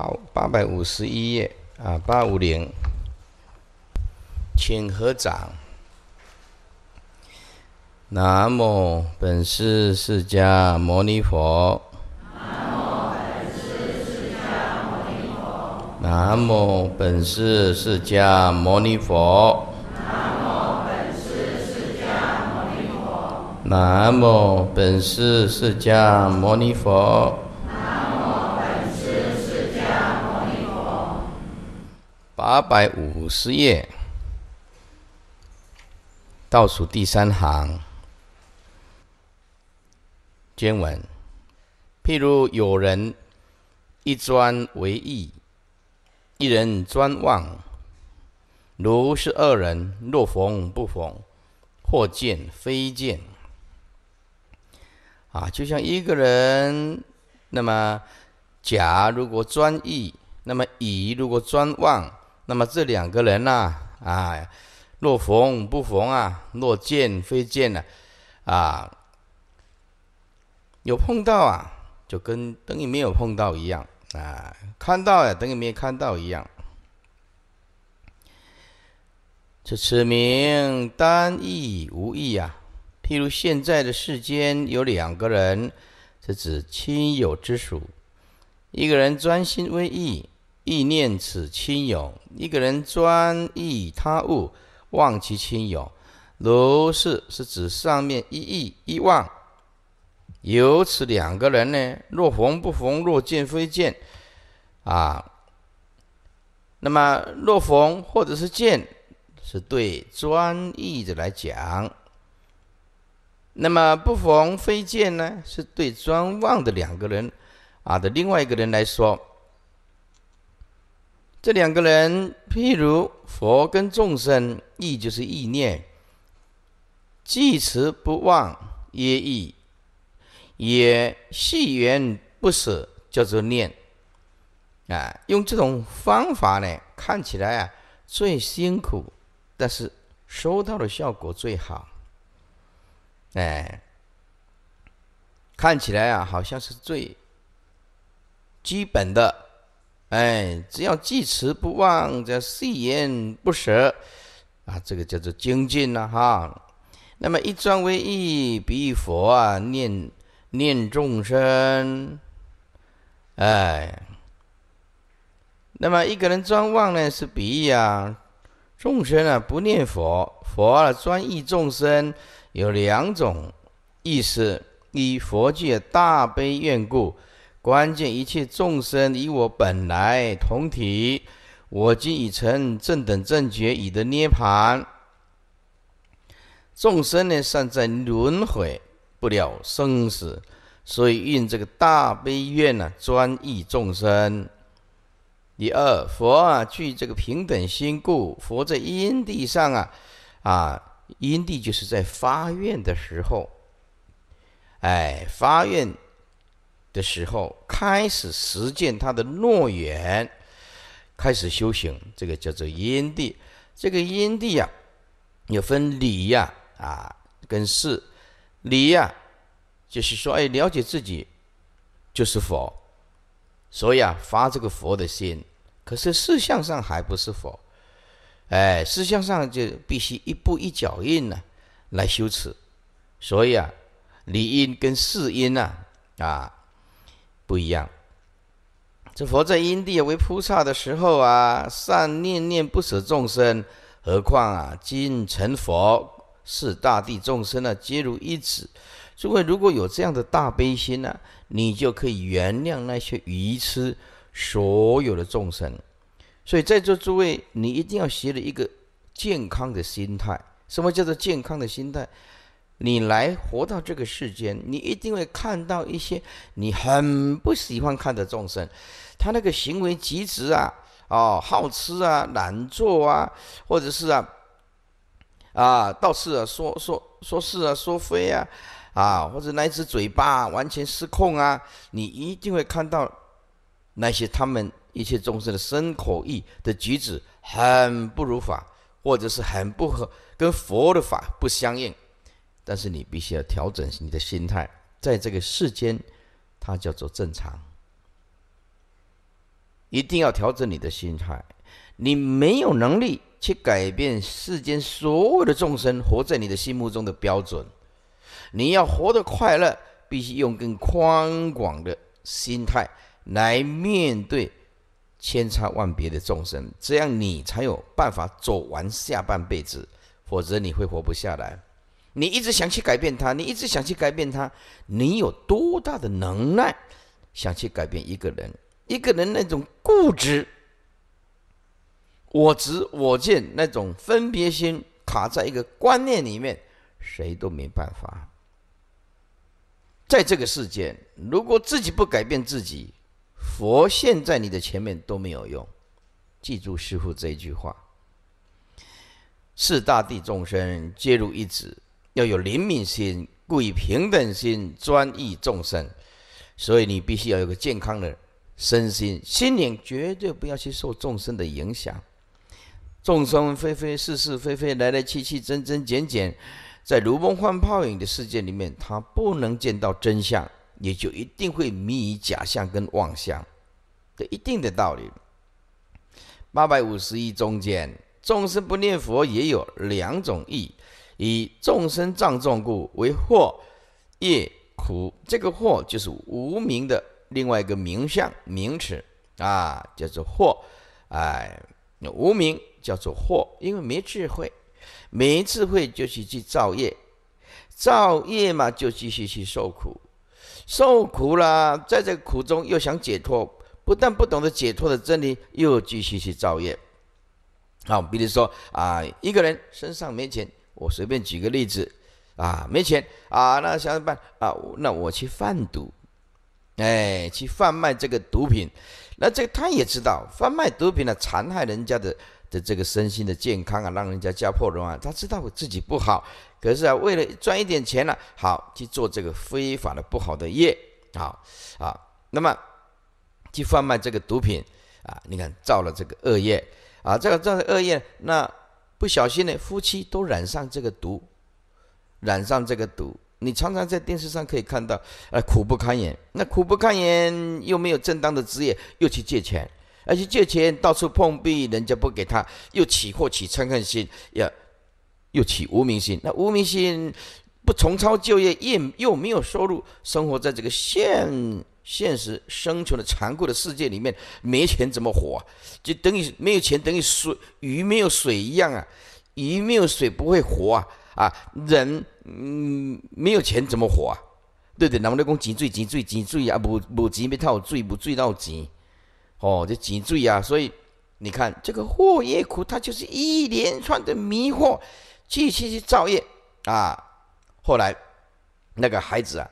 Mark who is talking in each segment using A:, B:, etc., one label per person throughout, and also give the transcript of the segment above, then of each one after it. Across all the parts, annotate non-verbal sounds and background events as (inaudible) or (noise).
A: 八八百五十一页啊，八五零，请合掌。南无本师释迦牟尼佛。南无本师释迦牟尼佛。南无本师释迦牟尼佛。南无本师释迦牟尼佛。八百五十页，倒数第三行，经文：譬如有人一专为义，一人专望，如是二人，若逢不逢，或见非见。啊，就像一个人，那么甲如果专义，那么乙如果专望。那么这两个人呢？啊，若逢不逢啊，若见非见呢？啊，有碰到啊，就跟等于没有碰到一样啊；看到呀，等于没有看到一样。这此名单意无意啊！譬如现在的世间有两个人，是指亲友之属，一个人专心为义。意念此亲友，一个人专意他物，忘其亲友。如是是指上面一意一忘。由此两个人呢，若逢不逢，若见非见，啊，那么若逢或者是见，是对专意的来讲；那么不逢非见呢，是对专望的两个人啊的另外一个人来说。这两个人，譬如佛跟众生，意就是意念，即持不忘，曰意；也系缘不舍，叫做念。啊，用这种方法呢，看起来啊最辛苦，但是收到的效果最好。哎，看起来啊好像是最基本的。哎，只要记持不忘，叫誓言不舍，啊，这个叫做精进啊、哈。那么一专为意比佛啊，念念众生，哎。那么一个人专望呢，是比喻啊，众生啊不念佛，佛啊专意众生，有两种意思：一佛界大悲愿故。关键，一切众生与我本来同体，我今已成正等正觉，已得涅盘。众生呢，尚在轮回，不了生死，所以运这个大悲愿呢，专益众生。第二，佛啊，具这个平等心故，佛在因地上啊，啊，因地就是在发愿的时候，哎，发愿。的时候开始实践他的诺言，开始修行，这个叫做因地。这个因地呀，有分理呀，啊，跟事。理呀，就是说，哎，了解自己就是佛，所以啊，发这个佛的心。可是事相上还不是佛，哎，事相上就必须一步一脚印呢，来修持。所以啊，理因跟事因呐，啊。不一样，这佛在因地为菩萨的时候啊，善念念不舍众生，何况啊，今成佛是大地众生呢，皆如一子。诸位如果有这样的大悲心呢，你就可以原谅那些愚痴所有的众生。所以在座诸位，你一定要学了一个健康的心态。什么叫做健康的心态？你来活到这个世间，你一定会看到一些你很不喜欢看的众生，他那个行为举止啊，哦，好吃啊，懒做啊，或者是啊，啊，到是啊说说说是啊说非啊，啊，或者那一只嘴巴完全失控啊，你一定会看到那些他们一切众生的身口意的举止很不如法，或者是很不合跟佛的法不相应。但是你必须要调整你的心态，在这个世间，它叫做正常。一定要调整你的心态，你没有能力去改变世间所有的众生活在你的心目中的标准。你要活得快乐，必须用更宽广的心态来面对千差万别的众生，这样你才有办法走完下半辈子，否则你会活不下来。你一直想去改变他，你一直想去改变他，你有多大的能耐想去改变一个人？一个人那种固执、我执、我见那种分别心卡在一个观念里面，谁都没办法。在这个世界，如果自己不改变自己，佛现在你的前面都没有用。记住师傅这一句话：四大地众生皆如一子。要有灵敏心、故以平等心、专益众生，所以你必须要有个健康的身心，心灵绝对不要去受众生的影响。众生非非是是非非，来来去去真真简简，在如梦幻泡影的世界里面，他不能见到真相，也就一定会迷于假象跟妄想，这一定的道理。八百五十一中间，众生不念佛也有两种义。以众生障重故为祸业苦，这个祸就是无名的另外一个名相名词啊，叫做祸。哎，无名叫做祸，因为没智慧，没智慧就去去造业，造业嘛就继续去受苦，受苦了，在这个苦中又想解脱，不但不懂得解脱的真理，又继续去造业。好，比如说啊，一个人身上没钱。我随便举个例子，啊，没钱啊，那想怎么办啊？那我去贩毒，哎，去贩卖这个毒品。那这个他也知道，贩卖毒品呢，残害人家的的这个身心的健康啊，让人家家破人亡。他知道我自己不好，可是啊，为了赚一点钱呢，好去做这个非法的不好的业啊啊，那么去贩卖这个毒品啊，你看造了这个恶业啊，这个造的恶业那。不小心呢，夫妻都染上这个毒，染上这个毒。你常常在电视上可以看到，呃，苦不堪言。那苦不堪言，又没有正当的职业，又去借钱，而且借钱到处碰壁，人家不给他，又起祸起嗔恨心，要又起无名心。那无名心不重操旧业，又又没有收入，生活在这个现。现实生存的残酷的世界里面，没钱怎么活？就等于没有钱，等于水鱼没有水一样啊！鱼没有水不会活啊！啊，人嗯，没有钱怎么活？啊？对对？那么那公紧追脊追脊追啊，不骨脊没套，椎不追到急。哦，这脊追啊！所以你看这个祸业苦，它就是一连串的迷惑，去去去造业啊！后来那个孩子啊。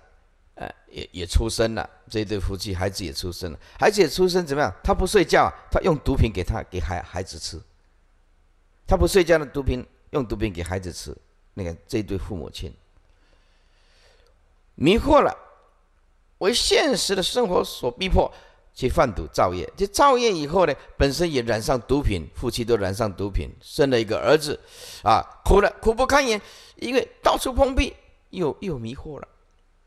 A: 呃，也也出生了，这对夫妻孩子也出生了，孩子也出生怎么样？他不睡觉，他用毒品给他给孩孩子吃，他不睡觉的毒品用毒品给孩子吃。你看这对父母亲，迷惑了，为现实的生活所逼迫，去贩毒造业。这造业以后呢，本身也染上毒品，夫妻都染上毒品，生了一个儿子，啊，苦了苦不堪言，因为到处碰壁，又又迷惑了，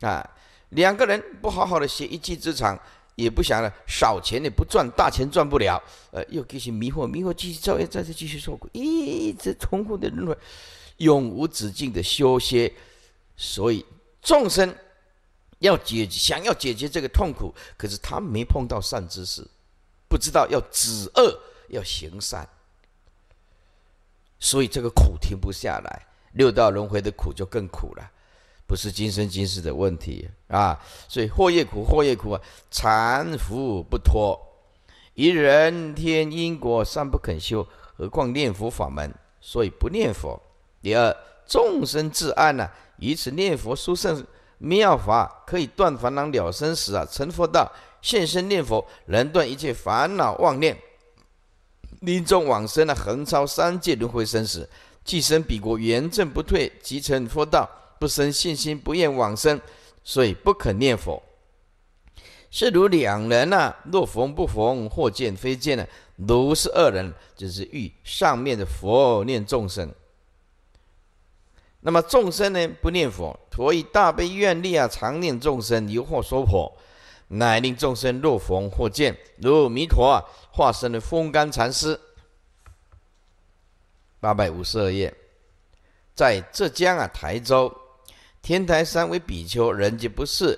A: 啊。两个人不好好的学一技之长，也不想了，少钱的不赚，大钱赚不了，呃，又继续迷惑，迷惑继续造业，再次继续受苦，一直重复的轮回，永无止境的修息。所以众生要解，想要解决这个痛苦，可是他没碰到善知识，不知道要止恶，要行善，所以这个苦停不下来，六道轮回的苦就更苦了。不是今生今世的问题啊，所以祸业苦，祸业苦啊！禅福不脱，于人天因果尚不肯修，何况念佛法门？所以不念佛。第二，众生自暗呢，以此念佛殊胜妙法，可以断烦恼了生死啊，成佛道。现身念佛，能断一切烦恼妄念，临终往生呢，横超三界轮回生死，既生彼国圆证不退，即成佛道。不生信心，不愿往生，所以不肯念佛。是如两人啊，若逢不逢，或见非见呢，如是二人，就是欲上面的佛念众生。那么众生呢，不念佛，所以大悲愿力啊，常念众生，由惑说佛，乃令众生若逢或见，如弥陀啊，化身的风干禅师。八百五十二页，在浙江啊，台州。天台山为比丘，人即不是；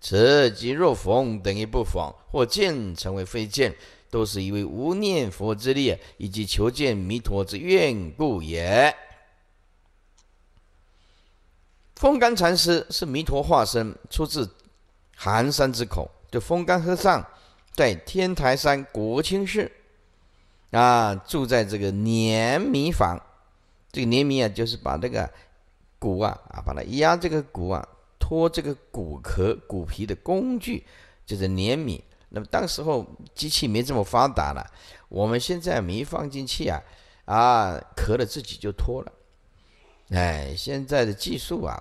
A: 此即若逢，等于不逢；或见，成为非见，都是因为无念佛之力，以及求见弥陀之愿故也。风干禅师是弥陀化身，出自寒山之口。这风干和尚在天台山国清寺啊，住在这个莲弥房。这个莲弥啊，就是把这个。骨啊，啊，把它压这个骨啊，脱这个骨壳、骨皮的工具就是碾米。那么当时候机器没这么发达了，我们现在没放进去啊，啊，壳了自己就脱了。哎，现在的技术啊，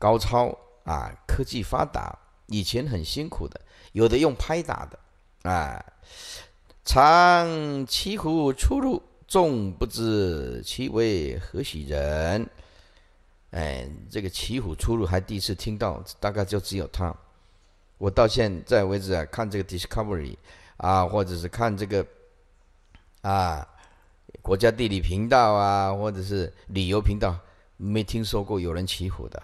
A: 高超啊，科技发达，以前很辛苦的，有的用拍打的，啊。长旗虎出入，众不知其为何许人。哎，这个骑虎出入还第一次听到，大概就只有他。我到现在为止啊，看这个 Discovery，啊，或者是看这个，啊，国家地理频道啊，或者是旅游频道，没听说过有人骑虎的。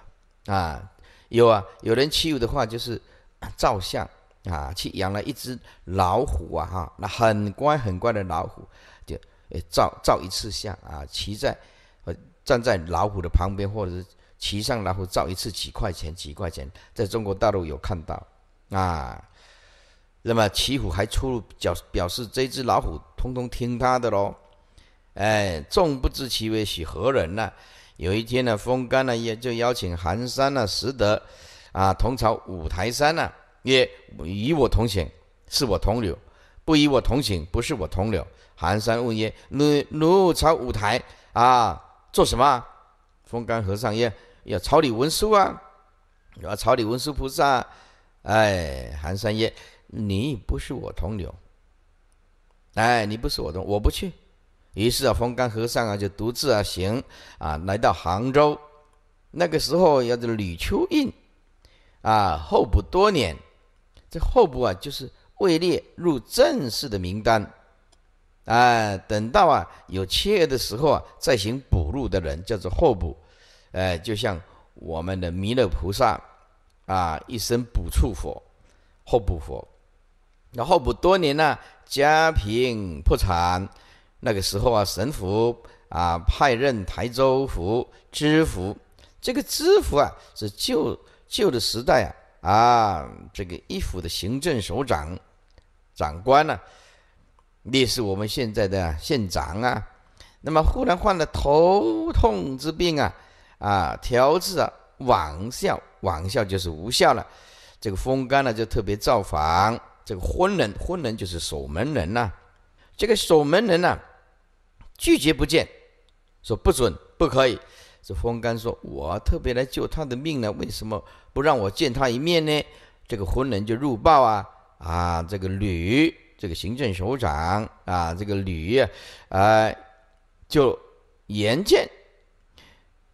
A: 啊，有啊，有人骑虎的话就是 (coughs) 照相啊，去养了一只老虎啊，哈，那很乖很乖的老虎，就哎、照照一次相啊，骑在。站在老虎的旁边，或者是骑上老虎照一次几块钱，几块钱，在中国大陆有看到啊。那么骑虎还出入，表表示这只老虎通通听他的喽。哎，众不知其为许何人呢？有一天呢，风干呢，也就邀请寒山呢、拾得啊同朝五台山呢，也与我同行，是我同流；不与我同行，不是我同流。寒山问曰：奴奴朝五台啊？做什么？风干和尚要要朝礼文殊啊，要朝礼文殊菩萨。哎，寒山叶，你不是我同流。哎，你不是我同，我不去。于是啊，风干和尚啊就独自啊行啊来到杭州。那个时候要做吕秋印啊候补多年，这候补啊就是位列入正式的名单。啊，等到啊有缺额的时候啊，再行补录的人叫做后补，哎，就像我们的弥勒菩萨啊，一生补处佛，后补佛。那后补多年呢，家贫破产，那个时候啊，神府啊派任台州府知府，这个知府啊是旧旧的时代啊，啊，这个一府的行政首长长官呢。你是我们现在的县长啊，那么忽然患了头痛之病啊，啊调治啊网效，网效就是无效了。这个风干呢就特别造访这个昏人，昏人就是守门人呐。这个守门人呢拒绝不见，说不准不可以。这风干说我特别来救他的命呢，为什么不让我见他一面呢？这个昏人就入报啊啊这个吕。这个行政首长啊，这个吕，呃，就严见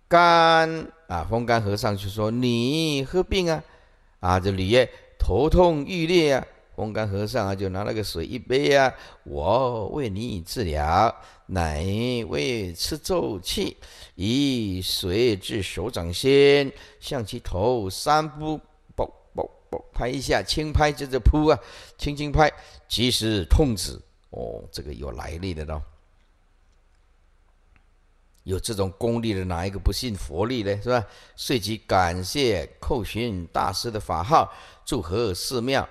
A: 干啊，风干和尚就说：“你何病啊？”啊，这吕爷头痛欲裂啊，风干和尚啊就拿那个水一杯啊，我为你治疗，乃为吃咒气，以水至手掌心，向其头三步。拍一下，轻拍就是扑啊，轻轻拍，及时痛止哦。这个有来历的喽，有这种功力的哪一个不信佛力呢？是吧？随即感谢叩寻大师的法号，祝贺寺庙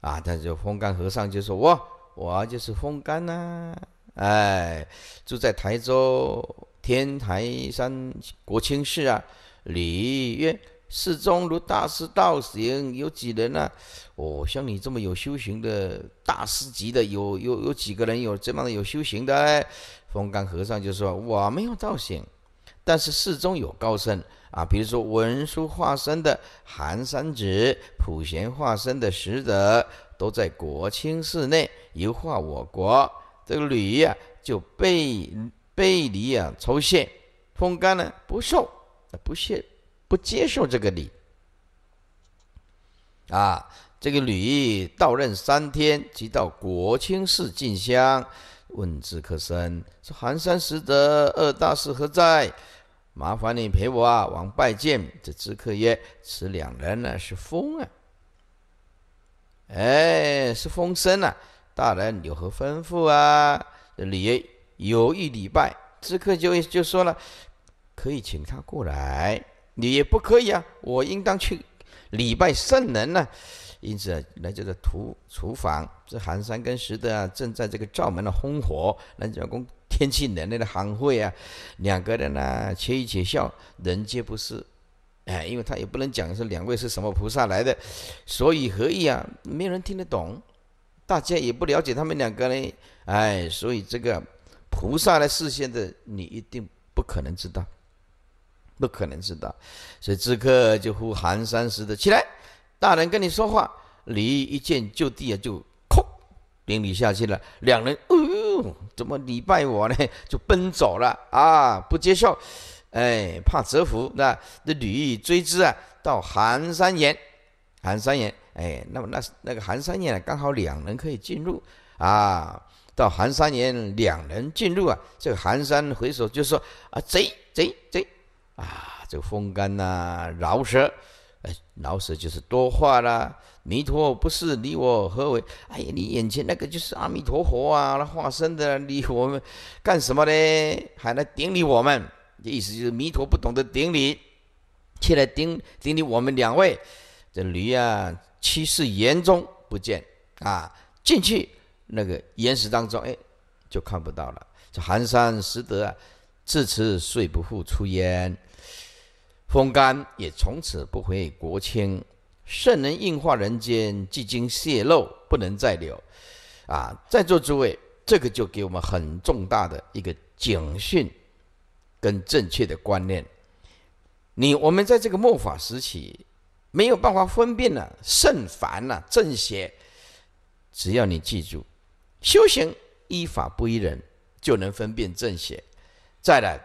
A: 啊！他就风干和尚就说：“哇，我就是风干呐，哎，住在台州天台山国清寺啊，李曰：“世中如大师道行有几人呢？哦，像你这么有修行的大师级的，有有有几个人有这么的有修行的？风干和尚就说我没有道行，但是世中有高僧啊，比如说文殊化身的寒山子、普贤化身的实德，都在国清寺内游化我国。这个吕啊就被被你啊抽现，风干呢不受不屑不接受这个礼啊！这个吕到任三天，即到国清寺进香，问知客僧说：“寒山拾得二大师何在？麻烦你陪我啊，往拜见。”这知客曰：“此两人呢是风啊，哎，是风声啊，大人有何吩咐啊？”这吕有意礼拜，知客就就说了：“可以请他过来。”你也不可以啊！我应当去礼拜圣人呢。因此，那叫做厨厨房，这寒山跟石德啊，正在这个灶门的烘火，那讲公天气冷的寒会啊。两个人呢，且语且笑，人皆不是。哎，因为他也不能讲说两位是什么菩萨来的，所以何意啊？没有人听得懂，大家也不了解他们两个呢。哎，所以这个菩萨的视线的，你一定不可能知道。不可能知道，所以知客就呼寒山石的起来，大人跟你说话。李义一见就地啊，就哭，顶礼下去了。两人哦，怎么礼拜我呢？就奔走了啊，不接受，哎，怕折服。那那李义追之啊，到寒山岩，寒山岩，哎，那么那那个寒山岩刚好两人可以进入啊。到寒山岩，两人进入啊，这个寒山回首就说啊，贼贼贼。啊，这个风干呐，饶舌，哎，饶舌就是多话啦。弥陀不是你我何为？哎呀，你眼前那个就是阿弥陀佛啊，那化身的你我们干什么呢？还来顶礼我们？这意思就是弥陀不懂得顶礼，却来顶顶礼我们两位。这驴啊，七是岩中不见啊，进去那个岩石当中，哎，就看不到了。这寒山拾得啊，自此睡不复出焉。风干也从此不回国清，圣人应化人间，既经泄露，不能再留。啊，在座诸位，这个就给我们很重大的一个警讯，跟正确的观念。你我们在这个末法时期，没有办法分辨了圣凡了正邪，只要你记住，修行依法不依人，就能分辨正邪。再来，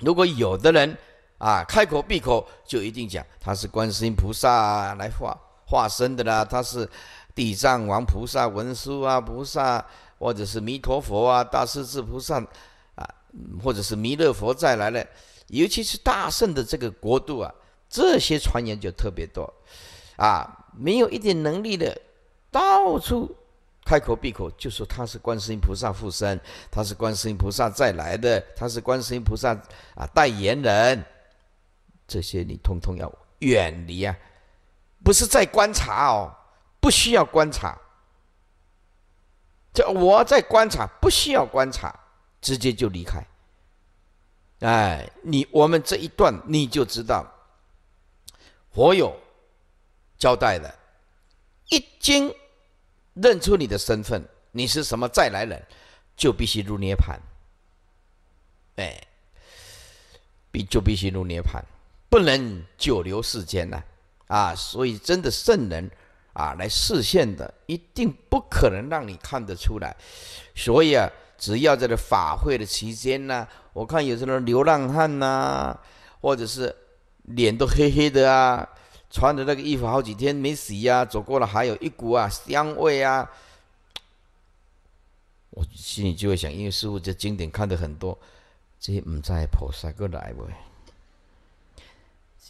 A: 如果有的人。啊，开口闭口就一定讲他是观世音菩萨来化化身的啦，他是地藏王菩萨、文殊啊菩萨，或者是弥陀佛啊、大势至菩萨啊，或者是弥勒佛再来了。尤其是大圣的这个国度啊，这些传言就特别多，啊，没有一点能力的，到处开口闭口就说他是观世音菩萨附身，他是观世音菩萨再来的，他是观世音菩萨啊代言人。这些你通通要远离啊！不是在观察哦，不需要观察。这我在观察，不需要观察，直接就离开。哎，你我们这一段你就知道，我有交代的，一经认出你的身份，你是什么再来人，就必须入涅盘。哎，必就必须入涅盘。不能久留世间呐，啊，所以真的圣人啊，来视线的一定不可能让你看得出来。所以啊，只要在这法会的期间呢，我看有些人流浪汉呐，或者是脸都黑黑的啊，穿的那个衣服好几天没洗呀，走过了还有一股啊香味啊，我心里就会想，因为师傅这经典看的很多，这些不在菩萨过来未。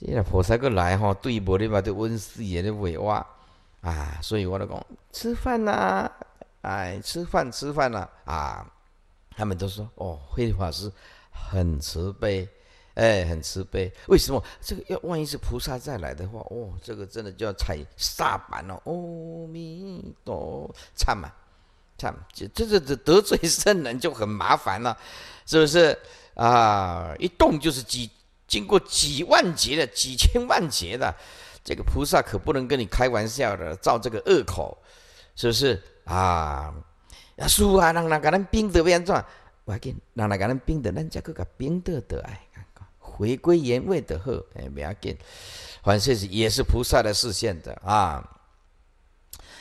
A: 这菩萨过来吼，对我的嘛对，温师爷的委屈啊，所以我就讲吃饭呐，哎，吃饭吃饭了啊！他们都说哦，慧法师很慈悲，哎，很慈悲。为什么这个要万一是菩萨再来的话，哦，这个真的就要踩煞板哦！阿弥陀，唱嘛唱，这这这得罪圣人就很麻烦了，是不是啊？一动就是鸡。经过几万劫的、几千万劫的，(laughs) 这个菩萨可不能跟你开玩笑的，造这个恶口，是不是啊？啊，输啊，让个人变得变怎？我讲，让那个人冰得，咱再给个冰得得哎，回归原位的好哎，没要紧。反正是也是菩萨的示现的啊。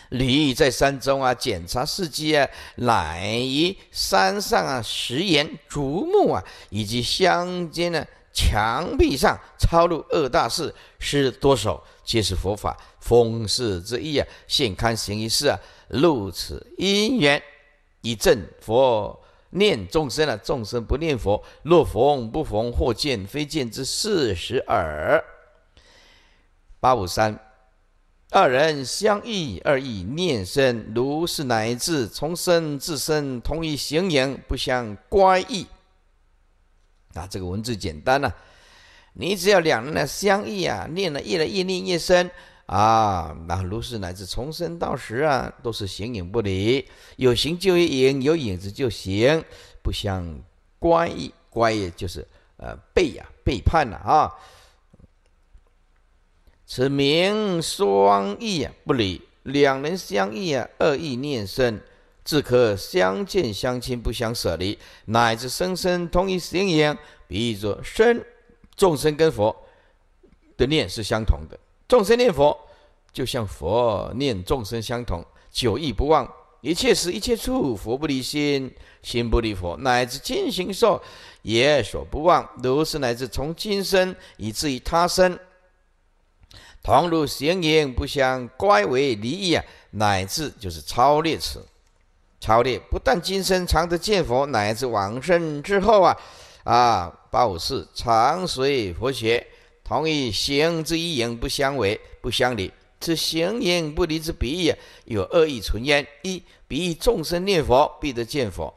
A: 你煜在山中啊，检查四季啊，乃于山上啊，石岩、竹木啊，以及乡间呢。墙壁上抄录二大事是多少？皆是佛法风示之意啊！现刊行一事啊，露此因缘以证佛念众生啊，众生不念佛，若逢不逢或见非见之事实耳。八五三，二人相异，二异念生，如是乃至从生至生，同一行影，不相乖异。啊，这个文字简单呐，你只要两人的相遇啊，念的越来越念越深啊，那如是乃至从生到死啊，都是形影不离，有形就一影，有影子就行，不相关意，关意就是呃背啊背叛了啊，此名双意啊不离，两人相遇啊二意念深。自可相见相亲不相舍离，乃至生生同一形影，比喻作生众生跟佛的念是相同的。众生念佛，就像佛念众生相同，久亦不忘。一切时一切处，佛不离心，心不离佛，乃至尽行受也所不忘。如是乃至从今生以至于他生，同如形影不相乖违离异啊，乃至就是超列此。超烈，不但今生常得见佛，乃至往生之后啊，啊报四，常随佛学，同一形之一影不相违不相离，此形影不离之比喻有恶意存焉。一比喻众生念佛必得见佛，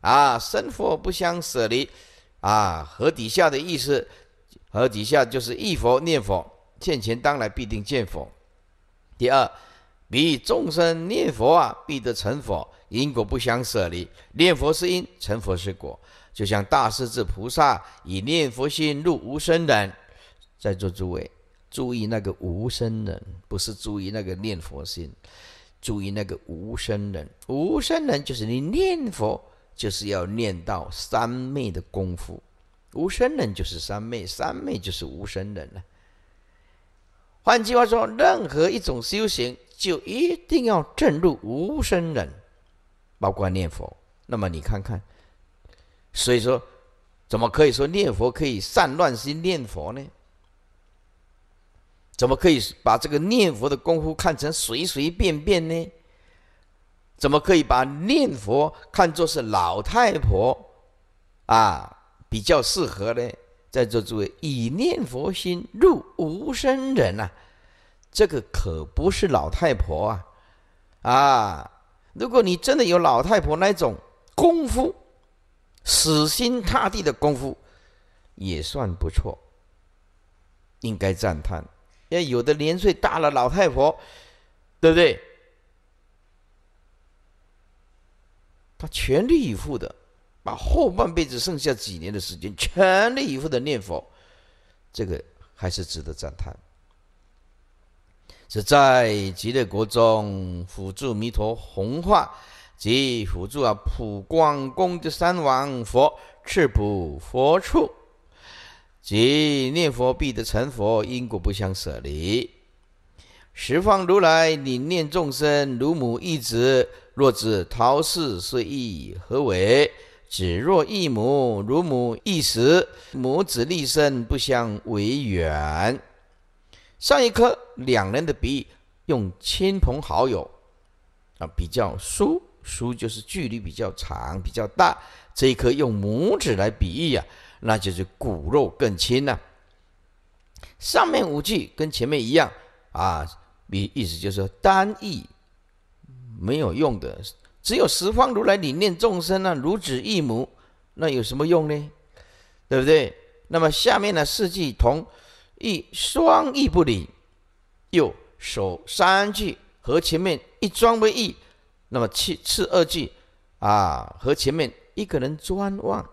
A: 啊生佛不相舍离，啊和底下的意思，和底下就是一佛念佛，现前当来必定见佛。第二。比众生念佛啊，必得成佛，因果不相舍离。念佛是因，成佛是果。就像大势至菩萨以念佛心入无生忍，在座诸位，注意那个无生忍，不是注意那个念佛心，注意那个无生忍。无生忍就是你念佛，就是要念到三昧的功夫。无生忍就是三昧，三昧就是无生忍了。换句话说，任何一种修行。就一定要正入无生忍，包括念佛。那么你看看，所以说，怎么可以说念佛可以散乱心念佛呢？怎么可以把这个念佛的功夫看成随随便便呢？怎么可以把念佛看作是老太婆啊比较适合呢？在座诸位，以念佛心入无生忍啊！这个可不是老太婆啊，啊！如果你真的有老太婆那种功夫，死心塌地的功夫，也算不错，应该赞叹。因为有的年岁大了老太婆，对不对？她全力以赴的，把后半辈子剩下几年的时间全力以赴的念佛，这个还是值得赞叹。是在极乐国中辅助弥陀弘化，即辅助啊普光功德山王佛赤普佛处，即念佛必得成佛，因果不相舍离。十方如来领念众生，如母一子，若子逃逝，虽意，何为？子若一母，如母忆时，母子立身不相为远。上一颗两人的比用亲朋好友，啊比较疏疏就是距离比较长比较大。这一颗用拇指来比喻呀，那就是骨肉更亲呐。上面五句跟前面一样啊，比意思就是说单忆没有用的，只有十方如来理念众生呢如子一母，那有什么用呢？对不对？那么下面的四句同。一双亦不离，又首三句和前面一庄为一，那么次次二句啊，和前面一个人专望。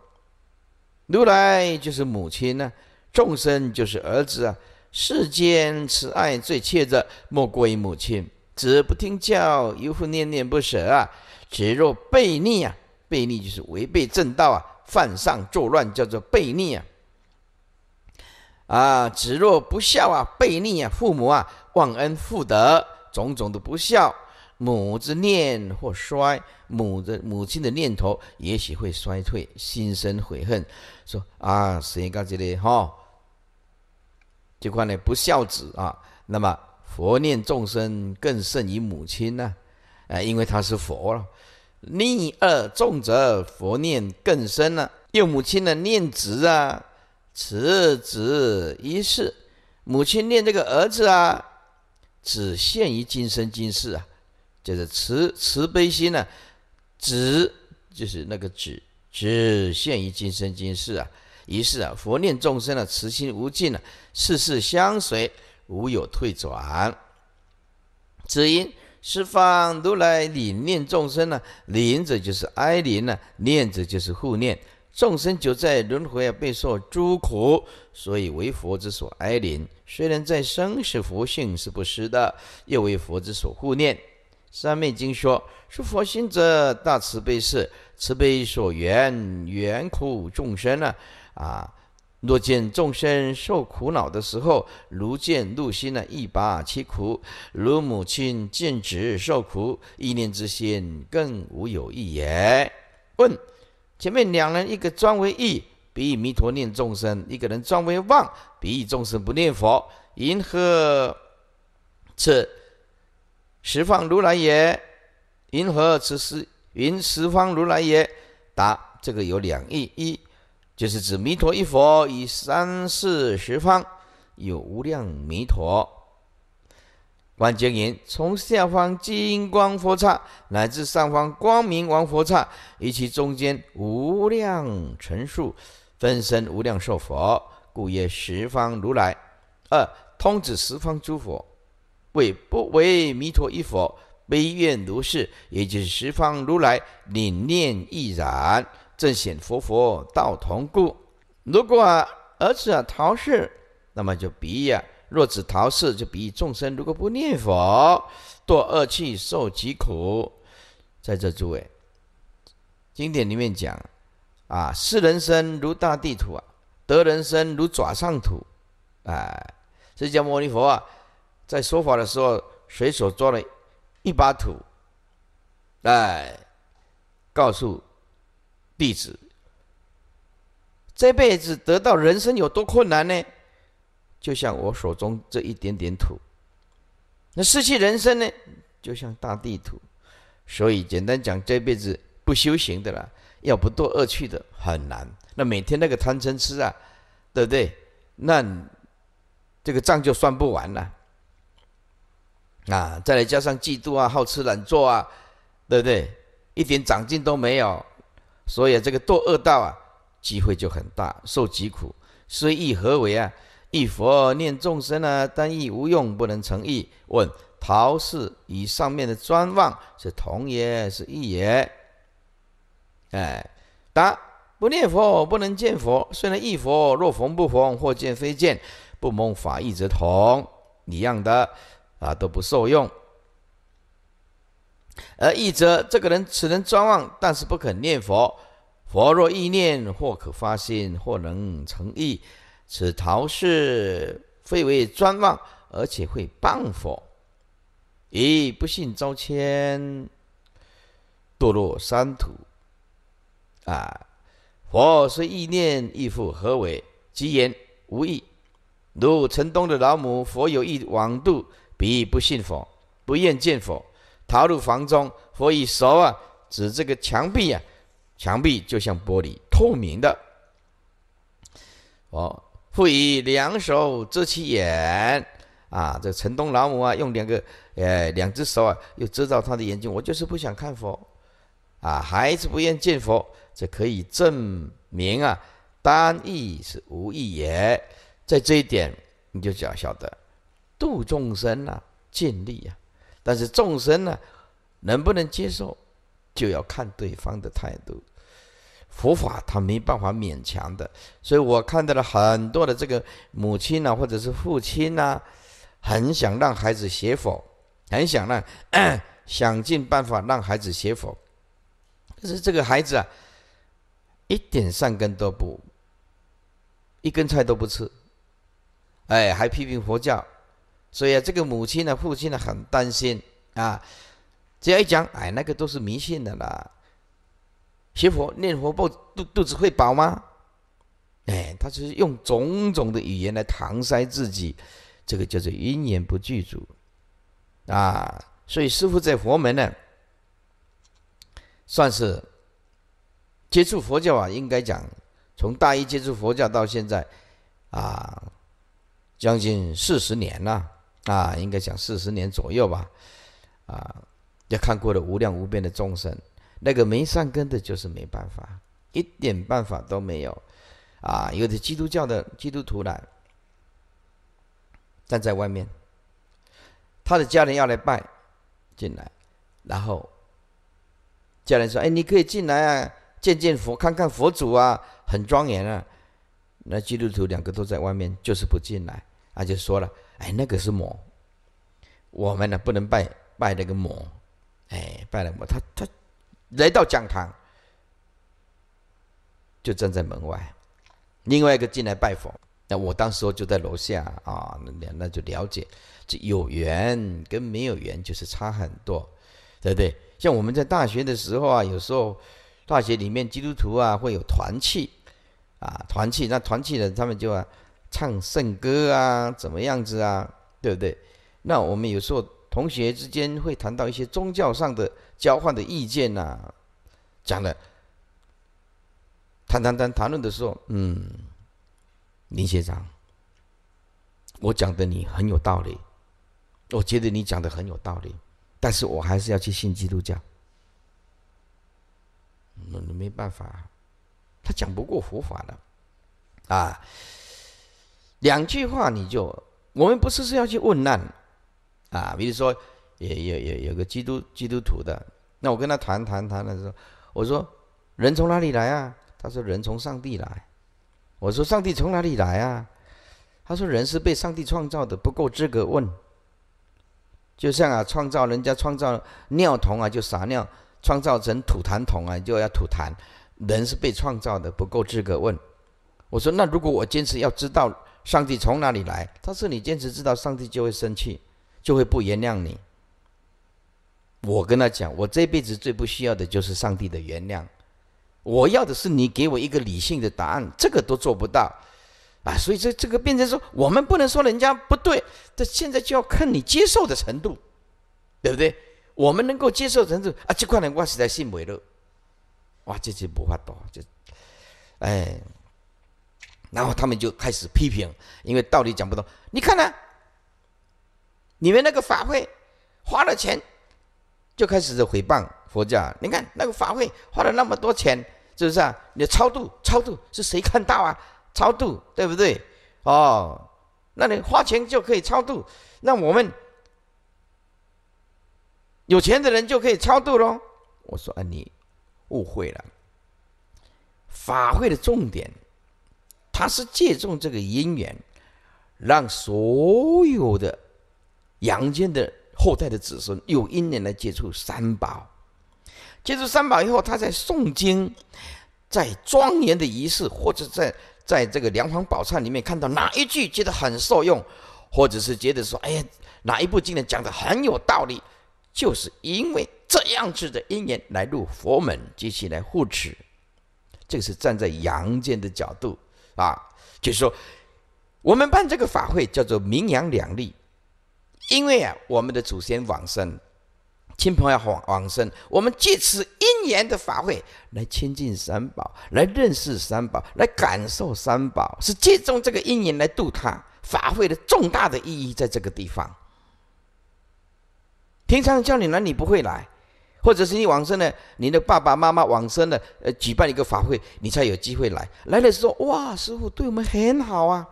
A: 如来就是母亲呢，众生就是儿子啊。世间慈爱最切者，莫过于母亲。子不听教，犹复念念不舍啊。子若悖逆啊，悖逆就是违背正道啊，犯上作乱，叫做悖逆啊。啊，子若不孝啊，悖逆啊，父母啊，忘恩负德，种种的不孝，母之念或衰，母的母亲的念头也许会衰退，心生悔恨，说啊，谁告这里哈？这块呢，不孝子啊，那么佛念众生更胜于母亲呢，呃，因为他是佛了，逆恶重则佛念更深了，用母亲的念子啊。慈子一世，母亲念这个儿子啊，只限于今生今世啊，就是慈慈悲心呢，只就是那个只只限于今生今世啊。于是啊，佛念众生的慈心无尽啊，世世相随，无有退转。只因十方如来理念众生呢，领者就是哀怜呢，念者就是护念。众生九在轮回啊，备受诸苦，所以为佛之所哀怜。虽然在生时佛性是不失的，又为佛之所护念。《三昧经》说：“是佛心者，大慈悲是，慈悲所缘，缘苦众生呢？啊，若见众生受苦恼的时候，如见怒心呢，一拔其苦；如母亲见子受苦，意念之心更无有一言问。”前面两人，一个专为意，比以弥陀念众生；一个人专为妄，比以众生不念佛。云何此十方如来也？云何此是云十方如来也？答：这个有两意，一就是指弥陀一佛，以三世十方有无量弥陀。观经言：从下方金光佛刹，乃至上方光明王佛刹，以及中间无量纯数分身无量寿佛，故曰十方如来。二通指十方诸佛，为不为弥陀一佛悲愿如是，也就是十方如来理念亦然，正显佛佛道同故。如果儿子啊逃世，那么就别呀。若只逃世，就比喻众生如果不念佛，堕恶趣受极苦。在这诸位经典里面讲啊，是人生如大地土啊，得人生如爪上土。哎，释迦摩尼佛啊，在说法的时候随手抓了一把土，哎，告诉弟子，这辈子得到人生有多困难呢？就像我手中这一点点土，那失去人生呢？就像大地土，所以简单讲，这辈子不修行的啦，要不堕恶趣的很难。那每天那个贪嗔痴啊，对不对？那这个账就算不完啦。啊，再来加上嫉妒啊、好吃懒做啊，对不对？一点长进都没有，所以这个堕恶道啊，机会就很大，受疾苦。虽以何为啊？一佛念众生呢？单意无用，不能成意。问：陶氏以上面的专望是同也，是异也？哎，答：不念佛不能见佛。虽然一佛，若逢不逢，或见非见，不蒙法益，则同一样的啊，都不受用。而一则这个人此人专望，但是不肯念佛。佛若意念，或可发心，或能成意。此桃是非为专望，而且会谤佛，以不信遭迁，堕落三途。啊！佛是意念亦复何为？即言无益。如城东的老母，佛有意往度，彼不信佛，不愿见佛，逃入房中。佛以手啊，指这个墙壁啊，墙壁就像玻璃，透明的。哦。复以两手遮其眼，啊，这城东老母啊，用两个，呃两只手啊，又遮到他的眼睛。我就是不想看佛，啊，孩子不愿见佛。这可以证明啊，单义是无义也。在这一点，你就只要晓得，度众生啊，尽力啊。但是众生呢，能不能接受，就要看对方的态度。佛法他没办法勉强的，所以我看到了很多的这个母亲呢，或者是父亲呢，很想让孩子学佛，很想让 (clears throat) 想尽办法让孩子学佛，可是这个孩子啊，一点善根都不，一根菜都不吃，哎，还批评佛教，所以这个母亲呢、父亲呢很担心啊，只要一讲，哎，那个都是迷信的啦。学佛念佛，不肚肚子会饱吗？哎，他就是用种种的语言来搪塞自己，这个叫做因缘不具足啊。所以师傅在佛门呢，算是接触佛教啊，应该讲从大一接触佛教到现在啊，将近四十年了啊，应该讲四十年左右吧啊，也看过了无量无边的众生。那个没善根的，就是没办法，一点办法都没有，啊！有的基督教的基督徒来站在外面，他的家人要来拜，进来，然后家人说：“哎，你可以进来啊，见见佛，看看佛祖啊，很庄严啊。”那基督徒两个都在外面，就是不进来，他就说了：“哎，那个是魔，我们呢不能拜拜那个魔，哎，拜了魔，他他。”来到讲堂，就站在门外。另外一个进来拜佛，那我当时候就在楼下啊，那那就了解，这有缘跟没有缘就是差很多，对不对？像我们在大学的时候啊，有时候大学里面基督徒啊会有团契啊，团契那团契呢，他们就啊唱圣歌啊，怎么样子啊，对不对？那我们有时候。同学之间会谈到一些宗教上的交换的意见呐，讲的，谈谈谈谈论的时候，嗯，林学长，我讲的你很有道理，我觉得你讲的很有道理，但是我还是要去信基督教。那你没办法，他讲不过佛法的，啊，两句话你就，我们不是是要去问难。啊，比如说，有有有有个基督基督徒的，那我跟他谈谈谈的时候，我说人从哪里来啊？他说人从上帝来。我说上帝从哪里来啊？他说人是被上帝创造的，不够资格问。就像啊，创造人家创造尿桶啊，就撒尿；创造成吐痰桶啊，就要吐痰。人是被创造的，不够资格问。我说那如果我坚持要知道上帝从哪里来，他说你坚持知道上帝就会生气。就会不原谅你。我跟他讲，我这辈子最不需要的就是上帝的原谅，我要的是你给我一个理性的答案。这个都做不到，啊，所以这这个变成说，我们不能说人家不对，这现在就要看你接受的程度，对不对？我们能够接受程度，啊，这块人我实在信不了，哇，这就无法度，就，哎，然后他们就开始批评，因为道理讲不通。你看呢？你们那个法会花了钱，就开始诽谤佛教。你看那个法会花了那么多钱，是不是啊？你超度超度是谁看到啊？超度对不对？哦，那你花钱就可以超度，那我们有钱的人就可以超度喽？我说啊，你误会了。法会的重点，它是借重这个因缘，让所有的。阳间的后代的子孙有因缘来接触三宝，接触三宝以后，他在诵经，在庄严的仪式，或者在在这个梁皇宝忏里面看到哪一句觉得很受用，或者是觉得说，哎呀，哪一部经典讲的很有道理，就是因为这样子的因缘来入佛门，及其来护持，这个是站在阳间的角度啊，就是说，我们办这个法会叫做明阳两利。因为啊，我们的祖先往生，亲朋友往往生，我们借此因缘的法会来亲近三宝，来认识三宝，来感受三宝，是借重这个因缘来度他。法会的重大的意义，在这个地方。平常叫你来，你不会来；或者是你往生了，你的爸爸妈妈往生了，呃，举办一个法会，你才有机会来。来的时候，哇，师傅对我们很好啊。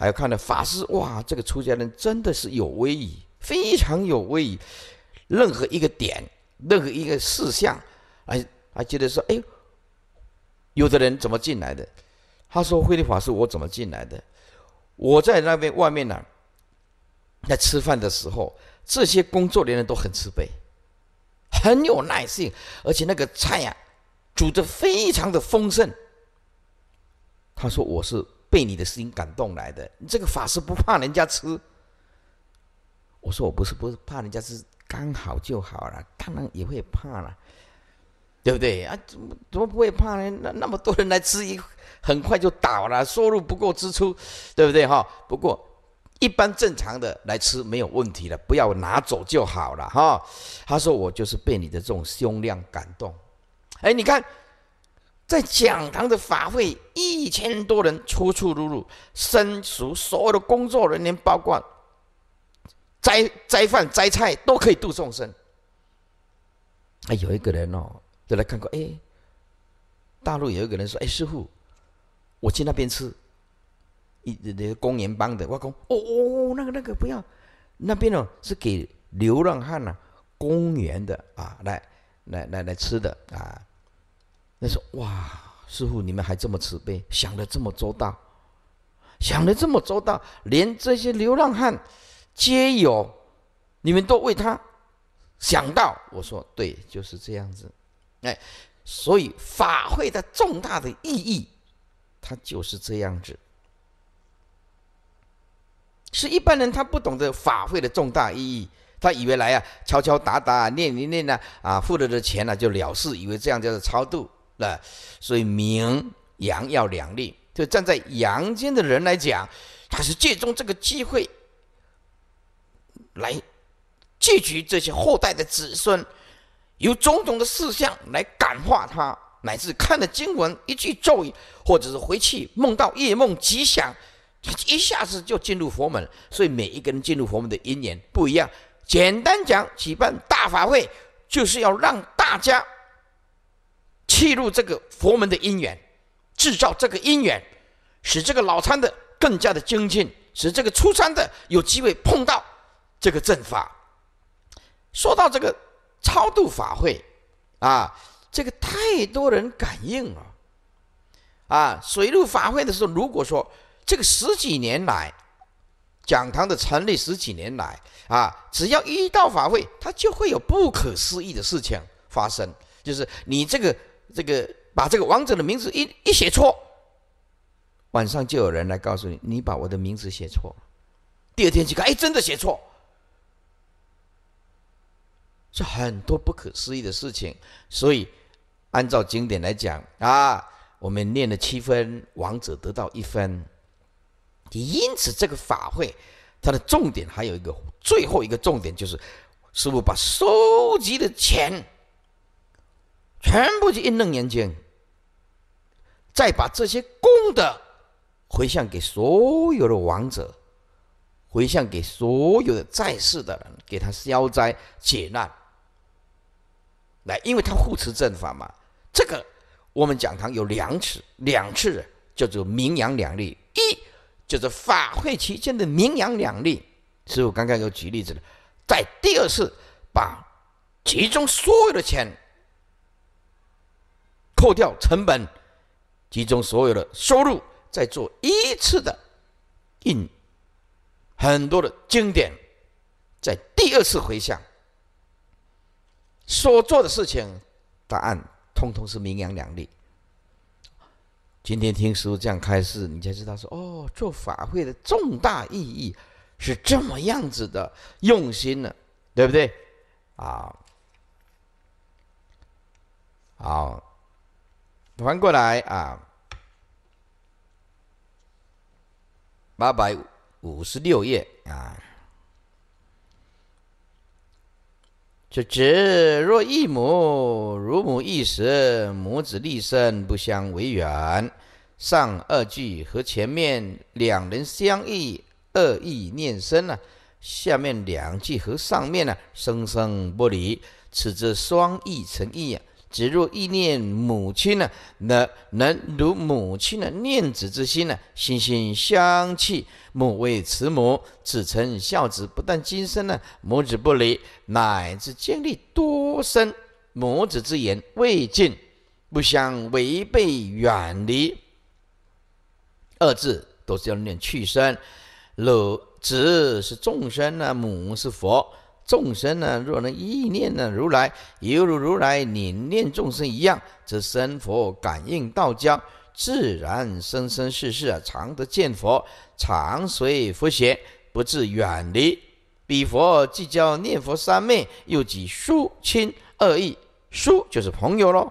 A: 还要看到法师哇，这个出家人真的是有威仪，非常有威仪。任何一个点，任何一个事项，哎，还觉得说，哎，有的人怎么进来的？他说：“慧律法师，我怎么进来的？我在那边外面呢，在吃饭的时候，这些工作的人都很慈悲，很有耐性，而且那个菜呀，煮的非常的丰盛。”他说：“我是。”被你的心感动来的，你这个法师不怕人家吃？我说我不是不是怕人家，是刚好就好了，当然也会怕了，对不对啊？怎么怎么不会怕呢？那那么多人来吃，一很快就倒了，收入不够支出，对不对哈？不过一般正常的来吃没有问题了，不要拿走就好了哈。他说我就是被你的这种胸量感动，哎，你看。在讲堂的法会，一千多人出出入入，生熟所有的工作人员，包括摘摘饭、摘菜都可以度众生。哎，有一个人哦，就来看过。哎，大陆有一个人说：“哎，师傅，我去那边吃。”一那个公园帮的外公：“哦哦，那个那个不要，那边哦是给流浪汉呢，公园的啊，来来来来吃的啊。”他说：“哇，师傅你们还这么慈悲，想的这么周到，想的这么周到，连这些流浪汉，皆有，你们都为他想到。”我说：“对，就是这样子。”哎，所以法会的重大的意义，它就是这样子，是一般人他不懂得法会的重大意义，他以为来啊敲敲打打念一念呢啊付了的钱呢就了事，以为这样叫做超度。了。所以，明阳要两立。就站在阳间的人来讲，他是借中这个机会，来聚集这些后代的子孙，由种种的事项来感化他，乃至看了经文一句咒语，或者是回去梦到夜梦吉祥，一下子就进入佛门。所以每一个人进入佛门的因缘不一样。简单讲，举办大法会就是要让大家。契入这个佛门的因缘，制造这个因缘，使这个老参的更加的精进，使这个出参的有机会碰到这个正法。说到这个超度法会，啊，这个太多人感应了，啊，水陆法会的时候，如果说这个十几年来讲堂的成立十几年来啊，只要一到法会，它就会有不可思议的事情发生，就是你这个。这个把这个王者的名字一一写错，晚上就有人来告诉你，你把我的名字写错了。第二天去看，哎，真的写错，这很多不可思议的事情。所以按照经典来讲啊，我们念了七分，王者得到一分。因此，这个法会它的重点还有一个最后一个重点就是，师傅把收集的钱。全部去印楞严经，再把这些功德回向给所有的王者，回向给所有的在世的人，给他消灾解难。来，因为他护持正法嘛。这个我们讲堂有两次，两次叫做“名扬两利，一就是法会期间的名扬两利。师我刚刚有举例子了，在第二次把其中所有的钱。扣掉成本，集中所有的收入，再做一次的印，很多的经典，在第二次回想所做的事情，答案通通是名扬两利。今天听师傅这样开示，你才知道说哦，做法会的重大意义是这么样子的，用心呢，对不对？啊，好。翻过来啊，八百五十六页啊。这之若一母，如母一时，母子立身不相为缘。上二句和前面两人相异，二意念生呢；下面两句和上面呢，生生不离，此之双意成意呀。只若意念母亲呢，能能如母亲的念子之心呢，心心相契，母为慈母，子承孝子，不但今生呢母子不离，乃至建立多生母子之言未尽，不相违背远离。二字都是要念去生，子是众生呢，母是佛。众生呢？若能意念呢？如来犹如如来念念众生一样，则生佛感应道交，自然生生世世啊，常得见佛，常随佛学，不至远离。彼佛即教念佛三昧，又即疏亲二意。疏就是朋友喽，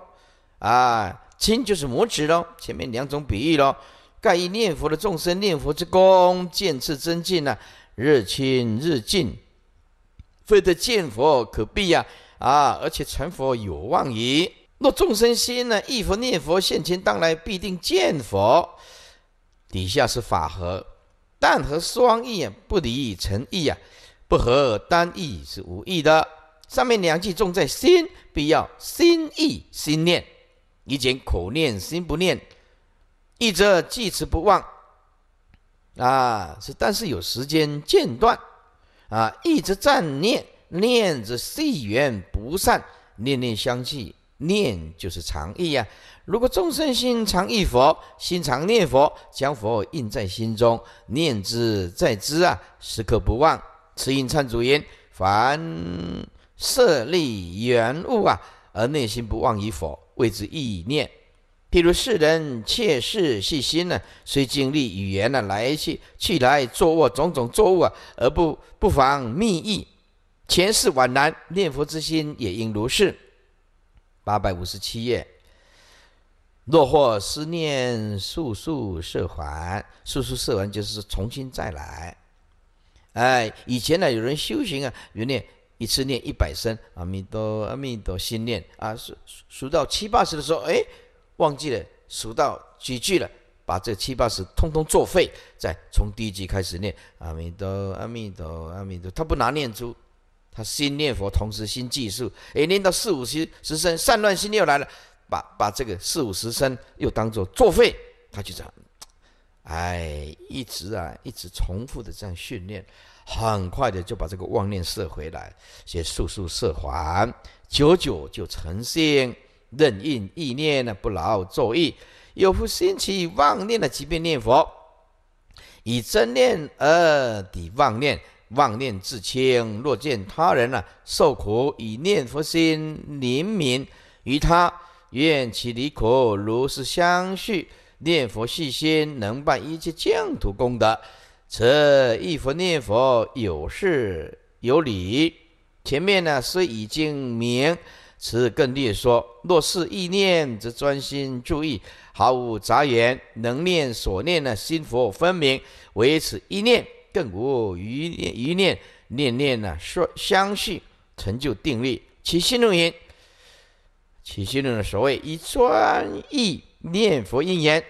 A: 啊，亲就是母子喽。前面两种比喻喽，盖以念佛的众生念佛之功，渐次增进呢，日亲日近。非得见佛可必呀！啊，而且成佛有望矣。若众生心呢，忆佛念佛，现前当来必定见佛。底下是法合，但合双意呀，不离成意呀，不合单意是无意的。上面两句重在心，必要心意心念，以前口念心不念，一则记持不忘。啊，是但是有时间间断。啊，一直暂念念着世缘不散，念念相继，念就是常意呀。如果众生心常忆佛，心常念佛，将佛印在心中，念之在之啊，时刻不忘。此印忏主言：凡设立缘物啊，而内心不忘于佛，谓之意念。譬如世人切事细心呢，虽经历语言呢来去去来坐卧种种作恶啊，而不不妨密意，前世往难念佛之心也应如是。八百五十七页，若或思念速速设还，速速设还就是重新再来。哎，以前呢有人修行啊，有念一次念一百声阿弥陀阿弥陀心念啊，数数到七八十的时候，哎。忘记了数到几句了，把这七八十通通作废，再从第一句开始念阿弥陀阿弥陀阿弥陀。他不拿念珠，他心念佛，同时心计数。哎，念到四五十十声，散乱心又来了，把把这个四五十声又当做作废，他就这样。哎，一直啊，一直重复的这样训练，很快的就把这个妄念摄回来，也速速摄还，久久就成性。任应意念呢不劳作意，有复心起妄念的即便念佛，以真念而抵妄念，妄念自清。若见他人呢受苦，以念佛心怜悯于他，愿其离苦，如是相续念佛，细心能办一切净土功德。此一佛念佛有事有理，前面呢是已经明。此更略说：若是意念，则专心注意，毫无杂言；能念所念呢，心佛分明，唯此一念，更无余念。余念念念呢，说相续，成就定力。其心论言：其心论的所谓以专意念佛因缘，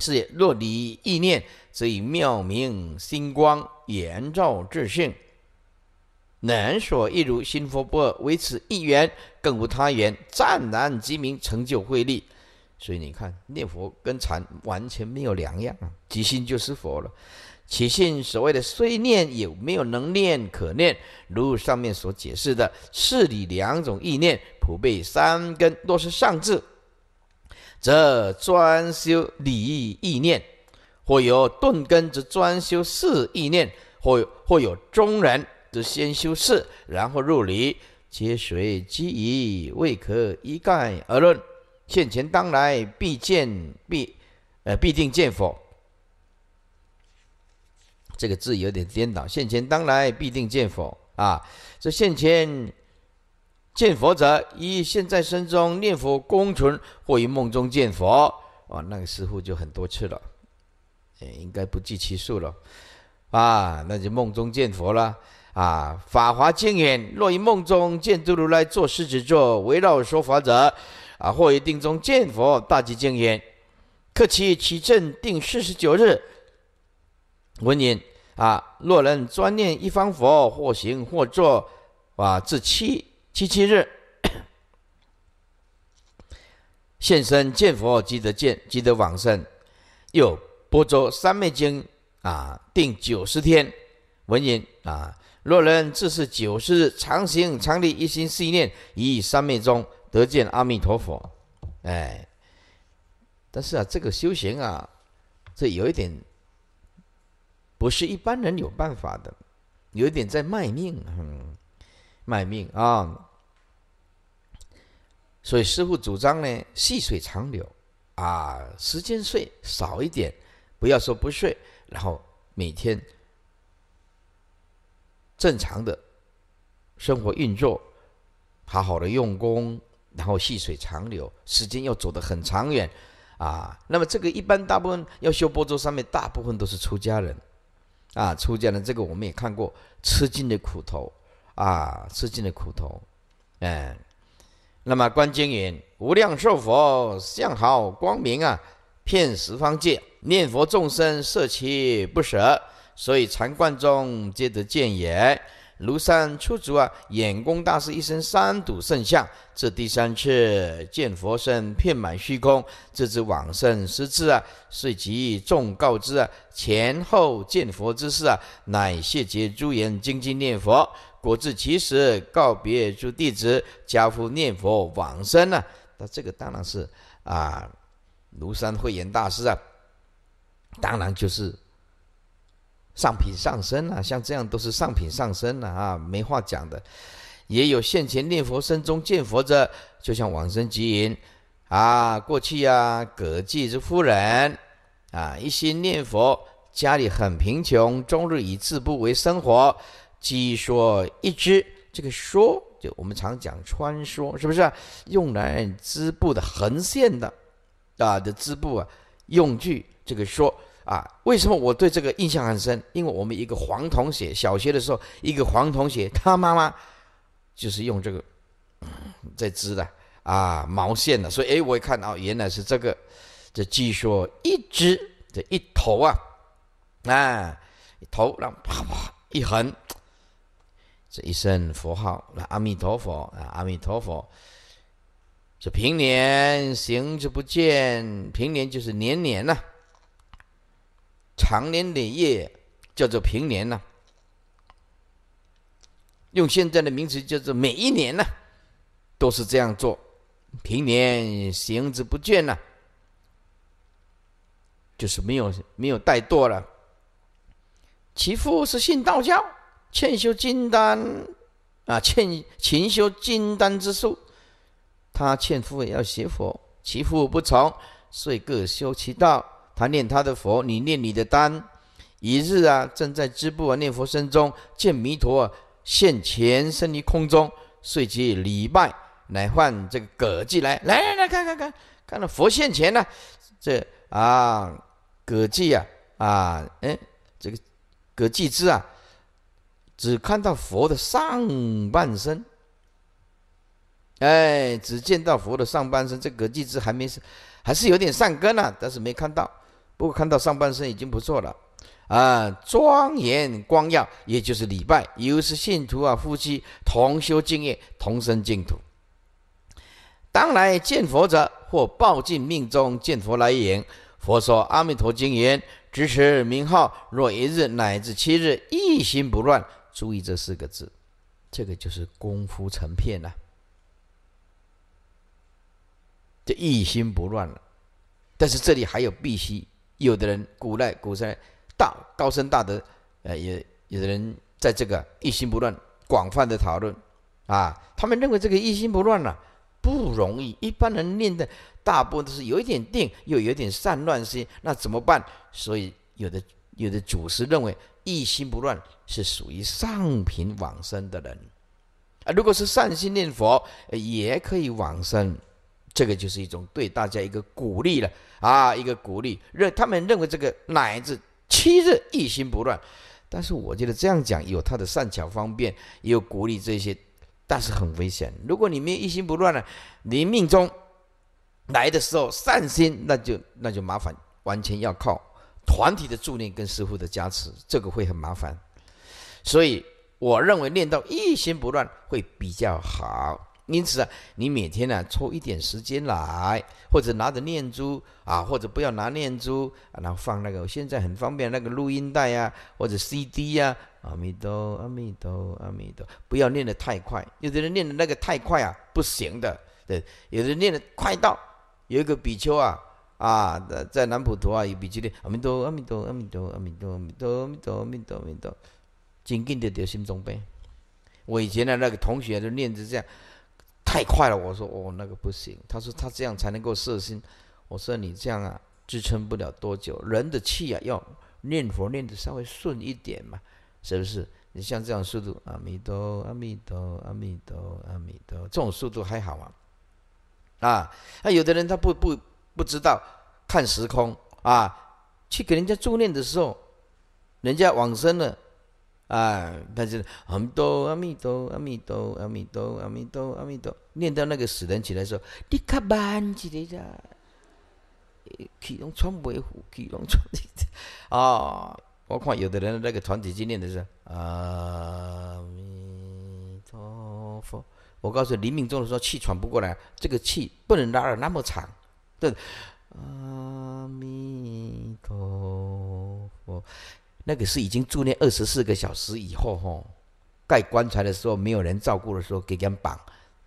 A: 是若离意念，则以妙明心光严照自性。能所一如，心佛不二，唯此一缘，更无他缘。湛然即明，成就慧力。所以你看，念佛跟禅完全没有两样。啊，即心就是佛了，起心所谓的虽念，也没有能念可念。如上面所解释的，是理两种意念，普遍三根若是上智，则专修理意念；或有钝根，则专修是意念；或或有中人。则先修事，然后入理，皆随机宜，未可一概而论。现前当来必见，必呃必定见佛。这个字有点颠倒。现前当来必定见佛啊！这现前见佛者，一现在身中念佛功存，或于梦中见佛啊，那个时候就很多次了，应该不计其数了啊！那就梦中见佛了。啊！法华经言：若于梦中见诸如来坐狮子座，围绕说法者，啊，或于定中见佛，大吉经言。克期其正定四十九日。文言啊！若能专念一方佛，或行或坐，啊，至七七七日，(coughs) 现身见佛，即得见，即得往生。又波州三昧经啊，定九十天。文言啊！若人自是九十日常行常立一心信念，以三昧中得见阿弥陀佛，哎。但是啊，这个修行啊，这有一点不是一般人有办法的，有一点在卖命，嗯，卖命啊。所以师傅主张呢，细水长流啊，时间睡少一点，不要说不睡，然后每天。正常的生活运作，好好的用功，然后细水长流，时间要走得很长远，啊，那么这个一般大部分要修波州上面，大部分都是出家人，啊，出家人这个我们也看过，吃尽的苦头，啊，吃尽的苦头，嗯，那么观经云：无量寿佛相好光明啊，遍十方界，念佛众生摄其不舍。所以禅观中皆得见也。庐山出足啊，眼公大师一生三睹圣相，至第三次见佛身遍满虚空，这知往生，失次啊，遂集众告知啊，前后见佛之事啊，乃谢绝诸人精进念佛，果至其时，告别诸弟子，加夫念佛往生呢。那这个当然是啊，庐山慧严大师啊，当然就是。上品上身呐，像这样都是上品上身呐啊，没话讲的。也有现前念佛声中见佛者，就像往生极云啊。过去啊，葛济之夫人啊，一心念佛，家里很贫穷，终日以织布为生活。据说一只这个说就我们常讲穿梭，是不是？用来织布的横线的啊的织布啊用具，这个说啊，为什么我对这个印象很深？因为我们一个黄同学小学的时候，一个黄同学，他妈妈就是用这个在织的啊毛线的，所以哎，我一看哦，原来是这个。这据说一只这一头啊，啊，头让啪啪一横，这一声佛号，阿弥陀佛啊，阿弥陀佛。这平年行之不见，平年就是年年呐。常年累月叫做平年呢，用现在的名词叫做每一年呢，都是这样做。平年行之不倦呢，就是没有没有怠惰了。其父是信道教，劝修金丹啊，劝勤修金丹之术。他劝父也要学佛，其父不从，遂各修其道。他念他的佛，你念你的丹。一日啊，正在织布啊，念佛声中，见弥陀啊现前身于空中，遂即礼拜，乃唤这个葛济来，来来来，看看看，看到佛现前了。这啊，葛济啊，啊，哎，这个葛济之啊，只看到佛的上半身，哎，只见到佛的上半身，这葛济之还没，还是有点善根呢，但是没看到。不过看到上半身已经不错了，啊，庄严光耀，也就是礼拜，尤是信徒啊，夫妻同修经业，同生净土。当来见佛者，或报尽命中见佛来迎。佛说阿弥陀经言：值此名号，若一日乃至七日，一心不乱。注意这四个字，这个就是功夫成片呐，这一心不乱了。但是这里还有必须。有的人，古代古代大高僧大德，呃，也有的人在这个一心不乱，广泛的讨论，啊，他们认为这个一心不乱呢不容易，一般人念的大部分都是有一点定，又有点散乱心，那怎么办？所以有的有的祖师认为一心不乱是属于上品往生的人，啊，如果是善心念佛，也可以往生。这个就是一种对大家一个鼓励了啊，一个鼓励，认他们认为这个乃至七日一心不乱，但是我觉得这样讲有它的善巧方便，也有鼓励这些，但是很危险。如果你们一心不乱呢，你命中来的时候善心，那就那就麻烦，完全要靠团体的助念跟师傅的加持，这个会很麻烦。所以我认为练到一心不乱会比较好。因此啊，你每天呢抽一点时间来，或者拿着念珠啊，或者不要拿念珠，然后放那个现在很方便那个录音带啊，或者 CD 啊，阿弥陀，阿弥陀，阿弥陀，不要念得太快，有的人念的那个太快啊，不行的，对，有的人念的快到有一个比丘啊啊，在南普陀啊有比丘念阿弥陀，阿弥陀，阿弥陀，阿弥陀，弥陀，弥陀，弥陀，弥陀，紧进的得心中呗，我以前的那个同学就念着这样。太快了，我说哦，那个不行。他说他这样才能够摄心。我说你这样啊，支撑不了多久。人的气啊，要念佛念的稍微顺一点嘛，是不是？你像这样速度，阿弥陀，阿弥陀，阿弥陀，阿弥陀，这种速度还好啊。啊，那有的人他不不不知道看时空啊，去给人家助念的时候，人家往生了。啊！他是阿弥陀，阿弥陀，阿弥陀，阿弥陀，阿弥陀，阿弥陀，念到那个死人起来说：“你卡的，时候，喘不呼，起来。喘的。(laughs) ”啊！我看有的人那个团体经念的是“阿弥陀佛”，我告诉你，临命中的时候气喘不过来，这个气不能拉的那么长。对，阿弥陀佛。那个是已经住那二十四个小时以后，吼，盖棺材的时候没有人照顾的时候，给人绑，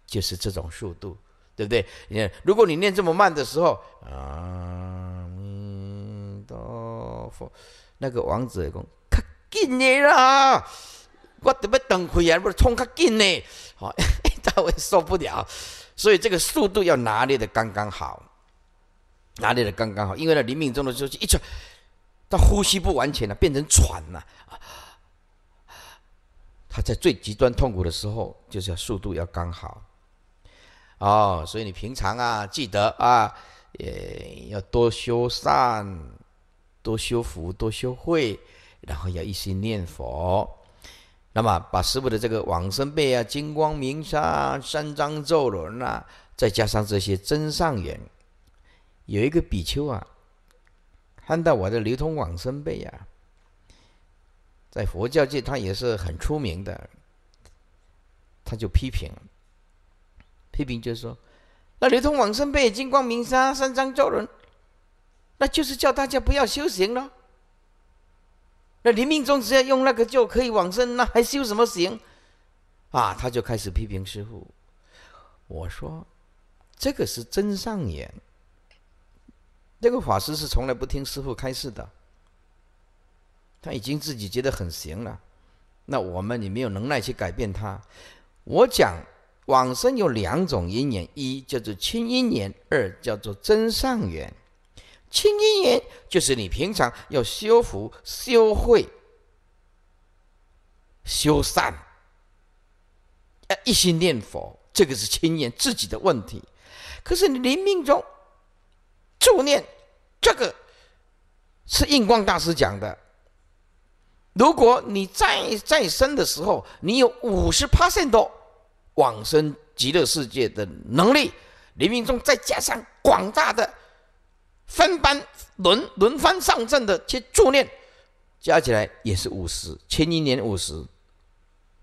A: 就是这种速度，对不对？你看，如果你念这么慢的时候，阿弥陀佛，那个王子讲，卡紧耶啦，我得要等会啊，不然冲卡紧呢，哦，(laughs) 他会受不了，所以这个速度要拿捏的刚刚好，拿捏的刚刚好，因为呢，临命中的时候一出。他呼吸不完全了，变成喘了。他在最极端痛苦的时候，就是要速度要刚好。哦，所以你平常啊，记得啊，也要多修善、多修福、多修慧，然后要一心念佛。那么，把师傅的这个往生背啊、金光明沙、三张咒轮啊，再加上这些真善缘，有一个比丘啊。看到我的流通往生辈呀，在佛教界他也是很出名的，他就批评，批评就说：“那流通往生辈金光明山，三藏咒人，那就是叫大家不要修行了。那临命中只要用那个就可以往生，那还修什么行？”啊，他就开始批评师傅。我说：“这个是真上眼。”那个法师是从来不听师傅开示的，他已经自己觉得很行了。那我们也没有能耐去改变他。我讲往生有两种因缘，一叫做清因缘，二叫做真善缘。清因缘就是你平常要修福、修慧、修善，一心念佛，这个是清因，自己的问题。可是你临命中助念，这个是印光大师讲的。如果你在在生的时候，你有五十帕 t 多往生极乐世界的能力，临中再加上广大的分班轮轮番上阵的去助念，加起来也是五十。前一年五十，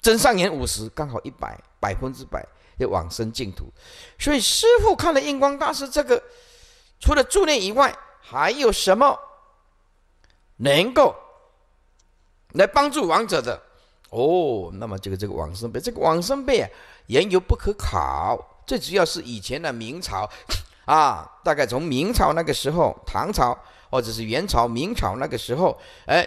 A: 真上年五十，刚好一百百分之百要往生净土。所以师父看了印光大师这个。除了助念以外，还有什么能够来帮助亡者的？哦，那么这个这个往生杯，这个往生啊，缘由不可考，最主要是以前的明朝 (laughs) 啊，大概从明朝那个时候，唐朝或者是元朝、明朝那个时候，哎，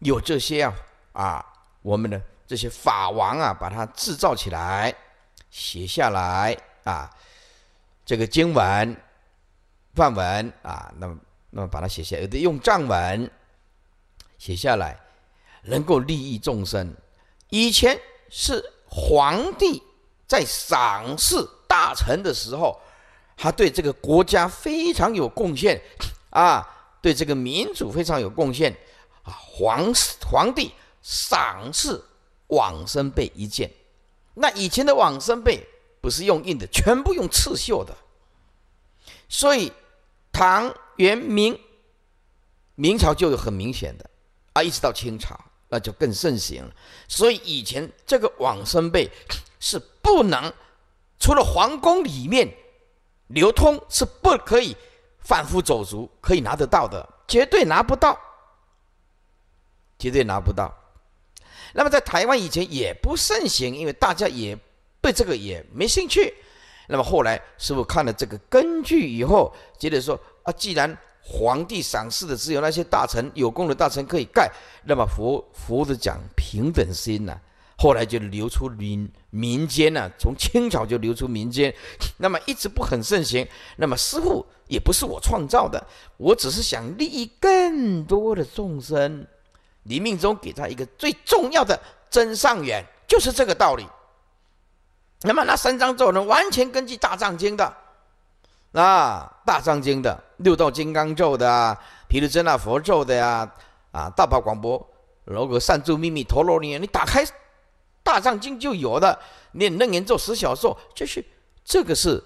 A: 有这些啊啊，我们的这些法王啊，把它制造起来，写下来啊，这个经文。范文啊，那么那么把它写下来，有的用藏文写下来，能够利益众生。以前是皇帝在赏赐大臣的时候，他对这个国家非常有贡献啊，对这个民族非常有贡献啊。皇皇帝赏赐往生贝一件，那以前的往生贝不是用印的，全部用刺绣的，所以。唐、元、明、明朝就有很明显的啊，一直到清朝那就更盛行了。所以以前这个往生贝是不能，除了皇宫里面流通是不可以，贩夫走卒可以拿得到的，绝对拿不到，绝对拿不到。那么在台湾以前也不盛行，因为大家也对这个也没兴趣。那么后来师傅看了这个根据以后，觉得说。那既然皇帝赏赐的只有那些大臣有功的大臣可以盖，那么佛佛的讲平等心呢？后来就流出民民间呢，从清朝就流出民间，(laughs) 那么一直不很盛行。那么师傅也不是我创造的，我只是想利益更多的众生。你命中给他一个最重要的真上缘，就是这个道理。那么那三张咒呢，完全根据大藏经的。那大藏经的六道金刚咒的啊，毗卢遮那佛咒的呀，啊大宝广播、如果善咒秘密陀罗尼，你打开大藏经就有的，念楞严咒、十小咒，就是这个是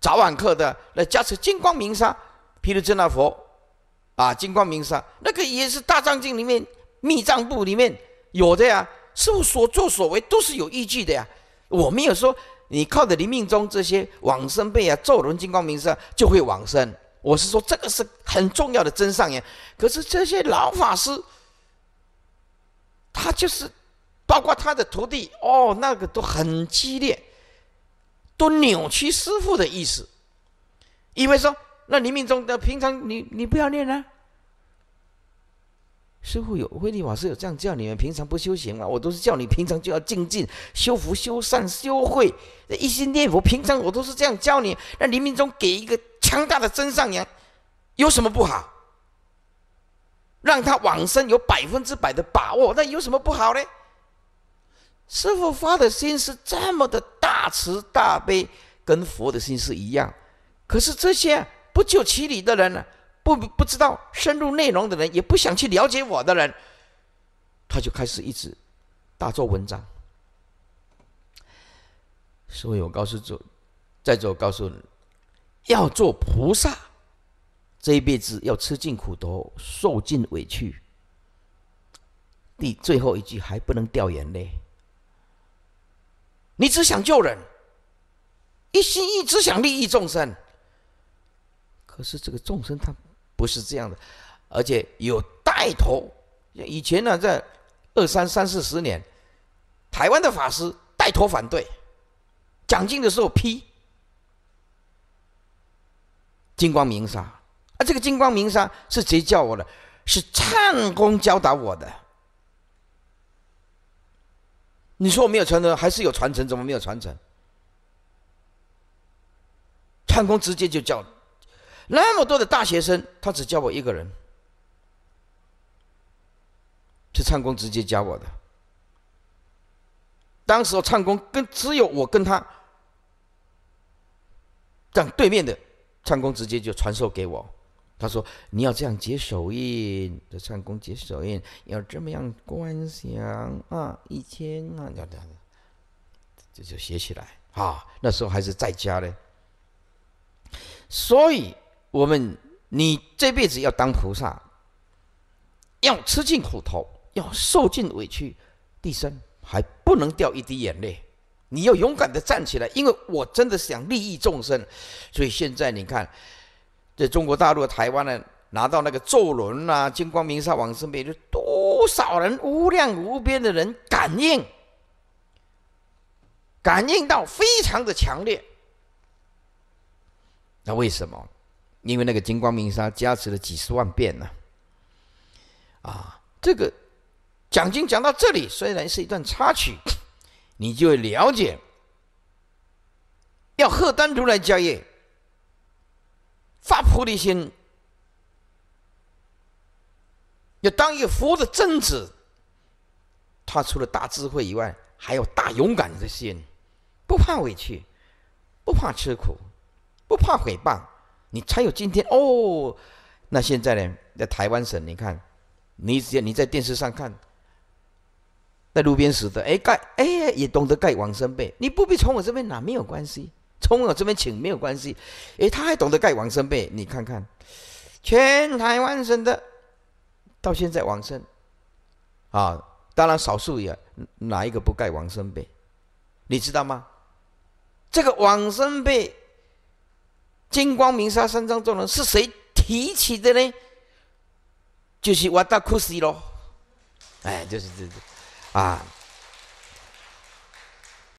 A: 早晚课的来加持金光明沙，毗卢遮那佛啊金光明沙，那个也是大藏经里面密藏部里面有的呀，师父所作所为都是有依据的呀，我没有说你靠着临命中这些往生辈啊，咒轮金光明胜就会往生。我是说这个是很重要的真上言，可是这些老法师，他就是，包括他的徒弟哦，那个都很激烈，都扭曲师傅的意思，因为说那临命中的平常你你不要念啊。师傅有，慧力法师有这样叫你们。平常不修行啊，我都是叫你平常就要静静修福、修善、修慧，一心念佛。平常我都是这样教你。那临命中给一个强大的真善人，有什么不好？让他往生有百分之百的把握，那有什么不好呢？师傅发的心是这么的大慈大悲，跟佛的心是一样。可是这些不就其理的人呢？不不知道深入内容的人，也不想去了解我的人，他就开始一直大做文章。所以我告诉主，在座告诉，你，要做菩萨，这一辈子要吃尽苦头，受尽委屈。你最后一句还不能掉眼泪，你只想救人，一心一直想利益众生。可是这个众生他。不是这样的，而且有带头。以前呢，在二三三四十年，台湾的法师带头反对讲经的时候批金光明沙啊。这个金光明沙是谁教我的？是唱功教导我的。你说我没有传承，还是有传承？怎么没有传承？唱功直接就教。那么多的大学生，他只教我一个人。这唱功直接教我的。当时唱功跟只有我跟他站对面的唱功直接就传授给我。他说：“你要这样解手印，这唱功解手印要这么样观想啊，一千啊，要这样，这就写起来啊。那时候还是在家呢，所以。”我们，你这辈子要当菩萨，要吃尽苦头，要受尽委屈，第三还不能掉一滴眼泪，你要勇敢的站起来，因为我真的想利益众生，所以现在你看，在中国大陆、台湾呢，拿到那个咒轮啊、金光明沙王身边，多少人、无量无边的人感应，感应到非常的强烈，那为什么？因为那个金光明沙加持了几十万遍呢，啊，这个讲经讲到这里，虽然是一段插曲，你就会了解，要贺丹如来迦叶发菩提心，要当一个佛的正子，他除了大智慧以外，还有大勇敢的心，不怕委屈，不怕吃苦，不怕诽谤。你才有今天哦！那现在呢？在台湾省，你看，你只要你在电视上看，在路边死的，哎，盖，哎，也懂得盖王生被，你不必从我这边拿，没有关系；从我这边请，没有关系。哎，他还懂得盖王生被，你看看，全台湾省的，到现在往生，啊，当然少数也，哪一个不盖王生被，你知道吗？这个王生被。金光明沙三藏众人是谁提起的呢？就是瓦达库西喽，哎，就是这这啊。